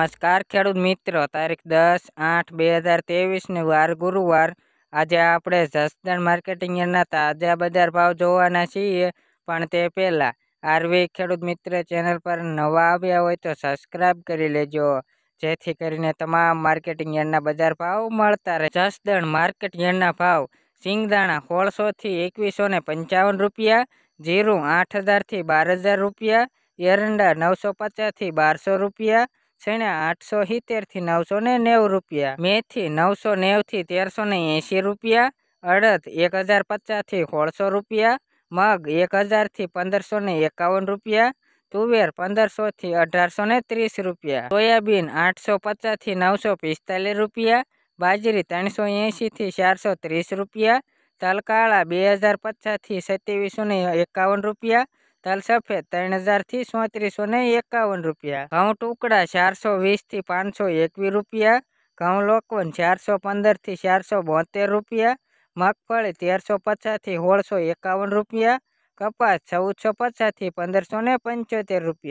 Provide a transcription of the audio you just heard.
નમસ્કાર ખેડૂત મિત્રો તારીખ દસ આઠ બે હજાર ત્રેવીસની વાર ગુરુવાર આજે આપણે જસદણ માર્કેટિંગ યાર્ડના તાજા બજાર ભાવ જોવાના છીએ પણ તે પહેલાં આરવી ખેડૂત મિત્ર ચેનલ પર નવા આવ્યા હોય તો સબસ્ક્રાઈબ કરી લેજો જેથી કરીને તમામ માર્કેટિંગ યાર્ડના બજાર ભાવ મળતા રહે જસદણ માર્કેટ યાર્ડના ભાવ સિંગદાણા સોળસોથી એકવીસો ને પંચાવન રૂપિયા જીરું આઠ હજારથી બાર હજાર રૂપિયા એરંડા નવસો પચાસથી બારસો રૂપિયા છેને આઠસો સિત્તેરથી નવસો ને નેવું રૂપિયા મેથી નવસો નેવથી તેરસો ને એંશી રૂપિયા અડદ એક હજાર પચાસથી સોળસો રૂપિયા મગ એક હજારથી પંદરસો ને એકાવન રૂપિયા તુવેર પંદરસોથી અઢારસો ને ત્રીસ રૂપિયા સોયાબીન આઠસો પચાસથી નવસો પિસ્તાલીસ રૂપિયા બાજરી ત્રણસો એંસીથી ચારસો ત્રીસ રૂપિયા તલકાળા બે હજાર પચાસથી સત્યાવીસો ને એકાવન રૂપિયા તલ સફેદ ત્રણ હજાર થી ચોત્રીસો ને એકાવન રૂપિયા ઘઉં ટુકડા ચારસો વીસ થી પાંચસો એકવીસ રૂપિયા ઘઉં લોકવન ચારસો પંદર થી ચારસો બોતેર રૂપિયા મગફળી તેરસો પચાસ થી સોળસો એકાવન રૂપિયા કપાસ ચૌદસો પચાસ થી પંદરસો ને પંચોતેર રૂપિયા